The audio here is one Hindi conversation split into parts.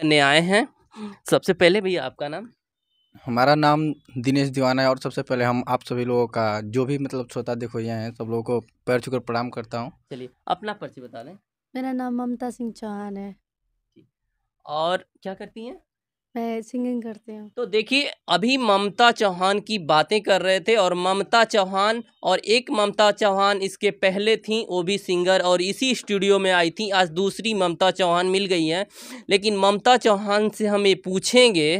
करने आए हैं हम्म। सबसे पहले भैया आपका नाम हमारा नाम दिनेश दीवाना है और सबसे पहले हम आप सभी लोगों का जो भी मतलब श्रोता देखो ये हैं सब लोगों को पैर छुकर प्रणाम करता हूँ चलिए अपना पर्ची बता दें मेरा नाम ममता सिंह चौहान है और क्या करती हैं मैं सिंगिंग करती हूँ तो देखिए अभी ममता चौहान की बातें कर रहे थे और ममता चौहान और एक ममता चौहान इसके पहले थी वो भी सिंगर और इसी स्टूडियो में आई थी आज दूसरी ममता चौहान मिल गई हैं लेकिन ममता चौहान से हम ये पूछेंगे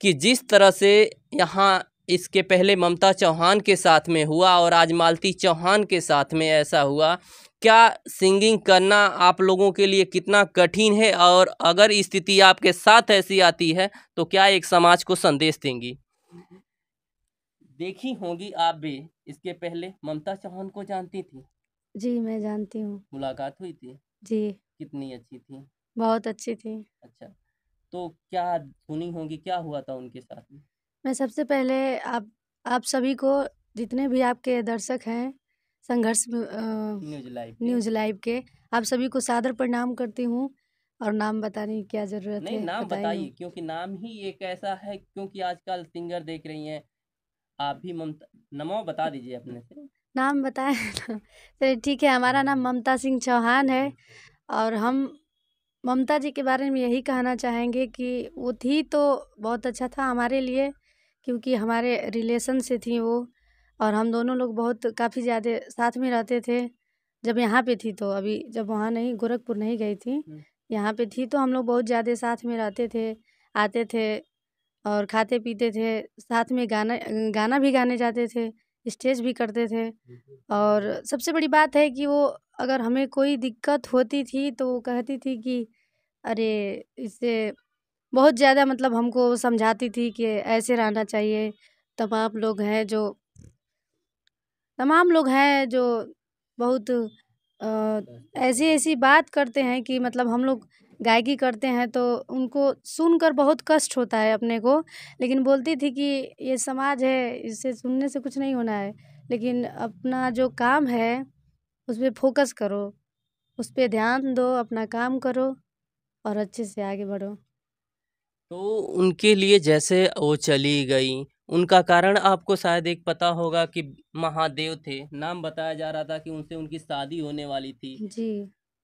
कि जिस तरह से यहाँ इसके पहले ममता चौहान के साथ में हुआ और आज मालती चौहान के साथ में ऐसा हुआ क्या सिंगिंग करना आप लोगों के लिए कितना कठिन है और अगर स्थिति आपके साथ ऐसी आती है तो क्या एक समाज को संदेश देंगी देखी होंगी आप भी इसके पहले ममता चौहान को जानती थी जी मैं जानती हूँ मुलाकात हुई थी जी कितनी अच्छी थी बहुत अच्छी थी अच्छा तो क्या सुनी होगी क्या हुआ था उनके साथ में मैं सबसे पहले आप आप सभी को जितने भी आपके दर्शक हैं संघर्ष न्यूज लाइव न्यूज लाइव के आप सभी को सादर प्रणाम करती हूँ और नाम बताने की क्या जरूरत नहीं, है नाम बताइए क्योंकि नाम ही एक ऐसा है क्योंकि आजकल सिंगर देख रही हैं आप भी ममता नमो बता दीजिए अपने से नाम बताए तो, चलिए ठीक है हमारा नाम ममता सिंह चौहान है और हम ममता जी के बारे में यही कहना चाहेंगे कि वो थी तो बहुत अच्छा था हमारे लिए क्योंकि हमारे रिलेशन से थी वो और हम दोनों लोग बहुत काफ़ी ज़्यादा साथ में रहते थे जब यहाँ पे थी तो अभी जब वहाँ नहीं गोरखपुर नहीं गई थी हम्म। यहाँ पे थी तो हम लोग बहुत ज़्यादा साथ में रहते थे आते थे और खाते पीते थे साथ में गाना गाना भी गाने जाते थे स्टेज भी करते थे हम्म। और सबसे बड़ी बात है कि वो अगर हमें कोई दिक्कत होती थी तो वो कहती थी कि अरे इससे बहुत ज़्यादा मतलब हमको समझाती थी कि ऐसे रहना चाहिए तमाम लोग हैं जो तमाम लोग हैं जो बहुत ऐसी ऐसी बात करते हैं कि मतलब हम लोग गायकी करते हैं तो उनको सुनकर बहुत कष्ट होता है अपने को लेकिन बोलती थी कि ये समाज है इसे सुनने से कुछ नहीं होना है लेकिन अपना जो काम है उस पर फोकस करो उस पर ध्यान दो अपना काम करो और अच्छे से आगे बढ़ो तो उनके लिए जैसे वो चली गई उनका कारण आपको शायद एक पता होगा कि महादेव थे नाम बताया जा रहा था कि उनसे उनकी शादी होने वाली थी जी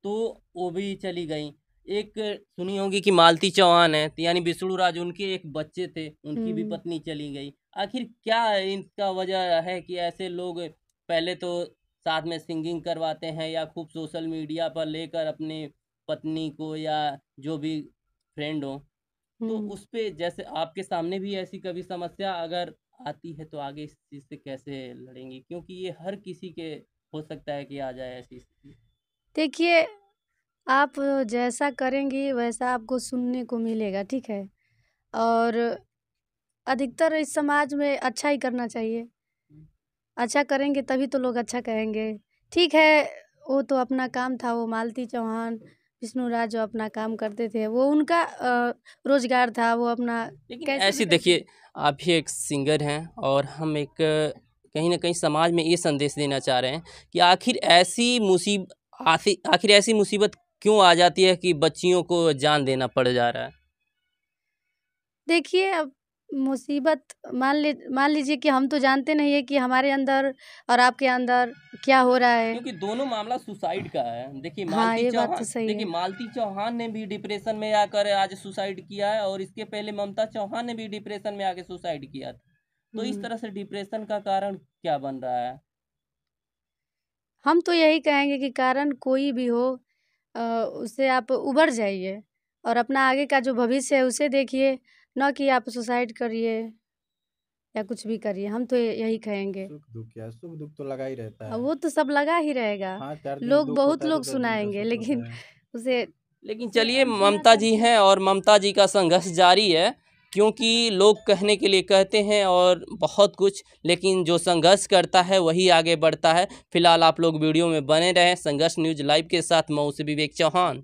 तो वो भी चली गई एक सुनी होगी कि मालती चौहान है तो यानी विष्णु राज उनके एक बच्चे थे उनकी भी हम्म। पत्नी चली गई आखिर क्या इनका वजह है कि ऐसे लोग पहले तो साथ में सिंगिंग करवाते हैं या खूब सोशल मीडिया पर लेकर अपनी पत्नी को या जो भी फ्रेंड हो तो हम्म। उस पर जैसे आपके सामने भी ऐसी कभी समस्या अगर आती है तो आगे इस चीज से कैसे लड़ेंगे क्योंकि ये हर किसी के हो सकता है कि आ जाए ऐसी स्थिति देखिए आप जैसा करेंगी वैसा आपको सुनने को मिलेगा ठीक है और अधिकतर इस समाज में अच्छा ही करना चाहिए हम्म। अच्छा करेंगे तभी तो लोग अच्छा कहेंगे ठीक है वो तो अपना काम था वो मालती चौहान हम्म। विष्णु राज जो अपना काम करते थे वो उनका रोजगार था वो अपना ऐसे ऐसी देखिए आप ही एक सिंगर हैं और हम एक कहीं ना कहीं समाज में ये संदेश देना चाह रहे हैं कि आखिर ऐसी मुसीब आखिर ऐसी मुसीबत क्यों आ जाती है कि बच्चियों को जान देना पड़ जा रहा है देखिए अब मुसीबत मान ली मान लीजिए कि हम तो जानते नहीं है कि हमारे अंदर और आपके अंदर क्या हो रहा है क्योंकि दोनों मामला सुसाइड का है देखिए हाँ, ये बात तो सही देखिए मालती चौहान ने भी डिप्रेशन में आकर आज सुसाइड किया है और इसके पहले ममता चौहान ने भी डिप्रेशन में आके सुसाइड किया था तो इस हम्म। तरह से डिप्रेशन का कारण क्या बन रहा है हम तो यही कहेंगे कि कारण कोई भी हो उसे आप उबर जाइए और अपना आगे का जो भविष्य है उसे देखिए ना कि आप सुसाइड करिए या कुछ भी करिए हम तो यही कहेंगे सुख दुख सुख दुख तो लगा ही रहता है वो तो सब लगा ही रहेगा हाँ, लोग बहुत तो लोग सुनाएंगे लेकिन उसे लेकिन चलिए ममता जी हैं और ममता जी का संघर्ष जारी है क्योंकि लोग कहने के लिए कहते हैं और बहुत कुछ लेकिन जो संघर्ष करता है वही आगे बढ़ता है फिलहाल आप लोग वीडियो में बने रहें संघर्ष न्यूज लाइव के साथ मैं उसे विवेक चौहान